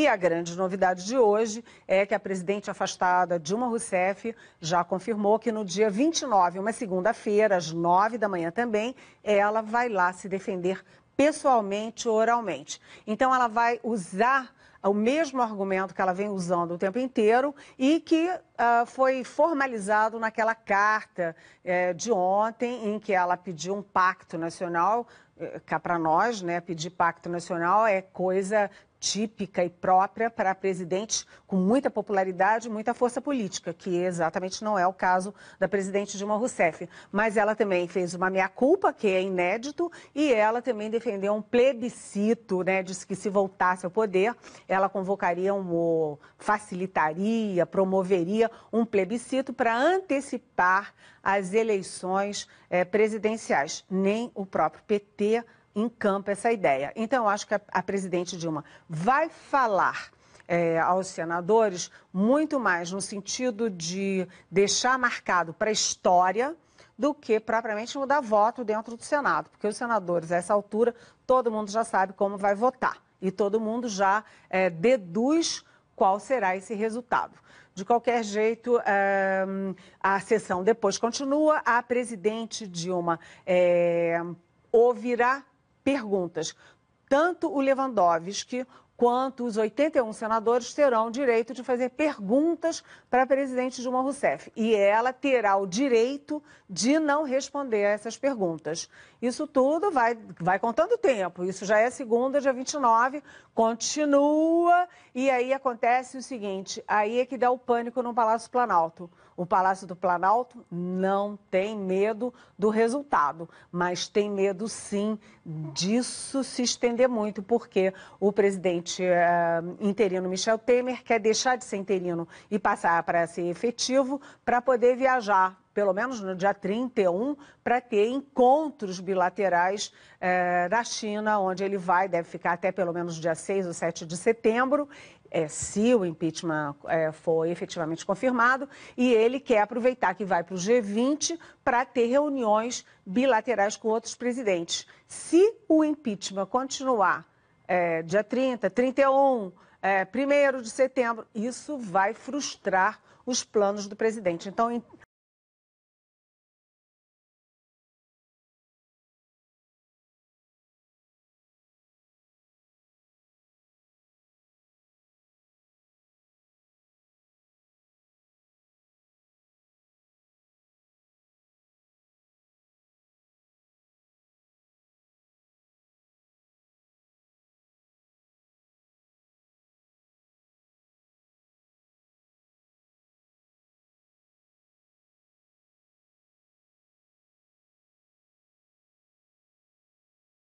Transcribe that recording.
E a grande novidade de hoje é que a presidente afastada Dilma Rousseff já confirmou que no dia 29, uma segunda-feira, às 9 da manhã também, ela vai lá se defender pessoalmente, oralmente. Então ela vai usar o mesmo argumento que ela vem usando o tempo inteiro e que uh, foi formalizado naquela carta eh, de ontem em que ela pediu um pacto nacional eh, cá para nós, né, pedir pacto nacional é coisa típica e própria para presidente com muita popularidade, muita força política, que exatamente não é o caso da presidente Dilma Rousseff. Mas ela também fez uma meia-culpa, que é inédito, e ela também defendeu um plebiscito, né? Disse que se voltasse ao poder, ela convocaria um, facilitaria, promoveria um plebiscito para antecipar as eleições eh, presidenciais. Nem o próprio PT encampa essa ideia. Então, eu acho que a, a presidente Dilma vai falar é, aos senadores muito mais no sentido de deixar marcado para a história do que propriamente mudar voto dentro do Senado, porque os senadores, a essa altura, todo mundo já sabe como vai votar e todo mundo já é, deduz qual será esse resultado. De qualquer jeito, é, a sessão depois continua, a presidente Dilma é, ouvirá perguntas. Tanto o Lewandowski quanto os 81 senadores terão direito de fazer perguntas para a presidente Dilma Rousseff. E ela terá o direito de não responder a essas perguntas. Isso tudo vai, vai contando tempo. Isso já é segunda, dia 29, continua. E aí acontece o seguinte: aí é que dá o pânico no Palácio Planalto. O Palácio do Planalto não tem medo do resultado, mas tem medo sim disso se estender muito, porque o presidente presidente uh, eh, interino Michel Temer quer deixar de ser interino e passar para ser efetivo para poder viajar, pelo menos no dia 31, para ter encontros bilaterais uh, da China, onde ele vai, deve ficar até pelo menos dia 6 ou 7 de setembro, é, se o impeachment é, for efetivamente confirmado, e ele quer aproveitar que vai para o G20 para ter reuniões bilaterais com outros presidentes. Se o impeachment continuar é, dia 30, 31, é, 1 de setembro, isso vai frustrar os planos do presidente. Então,